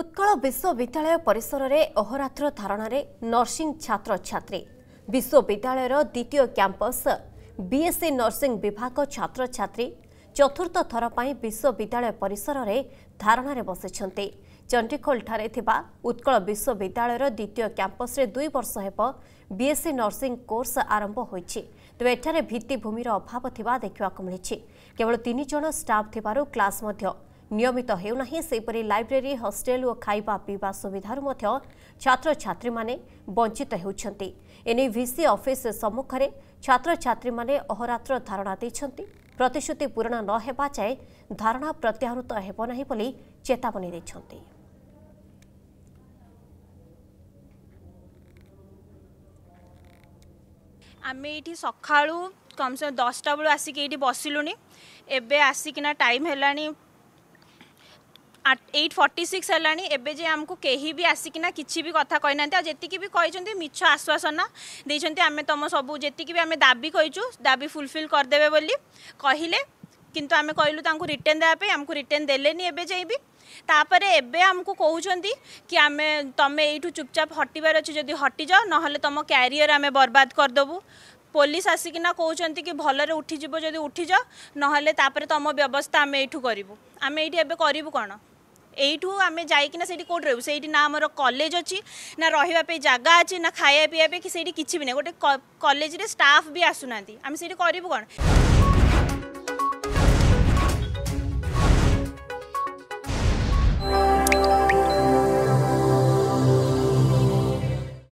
ଉତ୍କଳ ବିଶ୍ୱବିଦ୍ୟାଳୟ ପରିସରରେ ଅହରାତ୍ର ଧାରଣାରେ ନର୍ସିଂ ଛାତ୍ରଛାତ୍ରୀ ବିଶ୍ୱବିଦ୍ୟାଳୟର ଦ୍ୱିତୀୟ କ୍ୟାମ୍ପସ୍ ବିଏସ୍ସି ନର୍ସିଂ ବିଭାଗ ଛାତ୍ରଛାତ୍ରୀ ଚତୁର୍ଥ ଥର ପାଇଁ ବିଶ୍ୱବିଦ୍ୟାଳୟ ପରିସରରେ ଧାରଣାରେ ବସିଛନ୍ତି ଚଣ୍ଡିଖୋଲଠାରେ ଥିବା ଉତ୍କଳ ବିଶ୍ୱବିଦ୍ୟାଳୟର ଦ୍ୱିତୀୟ କ୍ୟାମ୍ପସ୍ରେ ଦୁଇ ବର୍ଷ ହେବ ବିଏସ୍ସି ନର୍ସିଂ କୋର୍ସ ଆରମ୍ଭ ହୋଇଛି ତେବେ ଏଠାରେ ଭିତ୍ତିଭୂମିର ଅଭାବ ଥିବା ଦେଖିବାକୁ ମିଳିଛି କେବଳ ତିନି ଜଣ ଷ୍ଟାଫ୍ ଥିବାରୁ କ୍ଲାସ୍ ମଧ୍ୟ ନିୟମିତ ହେଉନାହିଁ ସେହିପରି ଲାଇବ୍ରେରୀ ହଷ୍ଟେଲ ଓ ଖାଇବା ପିଇବା ସୁବିଧାରୁ ମଧ୍ୟ ଛାତ୍ରଛାତ୍ରୀମାନେ ବଞ୍ଚିତ ହେଉଛନ୍ତି ଏନେଇ ଭିସି ଅଫିସ ସମ୍ମୁଖରେ ଛାତ୍ରଛାତ୍ରୀମାନେ ଅହରାତ୍ର ଧାରଣା ଦେଇଛନ୍ତି ପ୍ରତିଶ୍ରୁତି ପୂରଣ ନ ହେବା ଯାଏ ଧାରଣା ପ୍ରତ୍ୟାହୃତ ହେବ ନାହିଁ ବୋଲି ଚେତାବନୀ ଦେଇଛନ୍ତି ଆମେ ଏଇଠି ସକାଳୁ କମ୍ ସେ ଦଶଟା ବେଳୁ ଆସିକି ଏଇଠି ବସିଲୁଣି ଏବେ ଆସିକିନା ଟାଇମ୍ ହେଲାଣି এইট ফর্টি সিক্স হলানি এবে যে আমি কেহি বি আসিকিনা কিছু বি কথা কই না আর যেতিকি বি কিন্তু মিছ আশ্বাসনা দিয়েছেন আমি তুম সবু যেতিকি বি আমি দাবি কইছু দাবি ফুলফিল করদেবে বলি কহিলে কিন্তু আমি কইলু তাঁকু রিটেন দেওয়া আমি রিটেন দেলেনি এবে যাইবি তাপরে এবে আমি কৌন কি আমি তুমি এইটু চুপচাপ হটিবার অছি যদি হটি যাও নহলে তুম ক্যারিয়র আমি বরবাদ করদেবু পুলিশ আসিকিনা কৌন কি ভালরে উঠিযোগ যদি উঠিযাও নহলে তাপরে তুম ব্যবস্থা আমি এইটু করবু আমি এইটি এবে করবু কোণ এইটু আমি যাইকি না সেইটি কোটি রহবু সেইটি না আমার কলেজ অছি না রহবা জায়গা আছে না খাইয়া পিয়া সেইটি কিছু বি না গোটে কলেজরে স্টাফ বি আসুনা আমি সেইটি করবু কোণ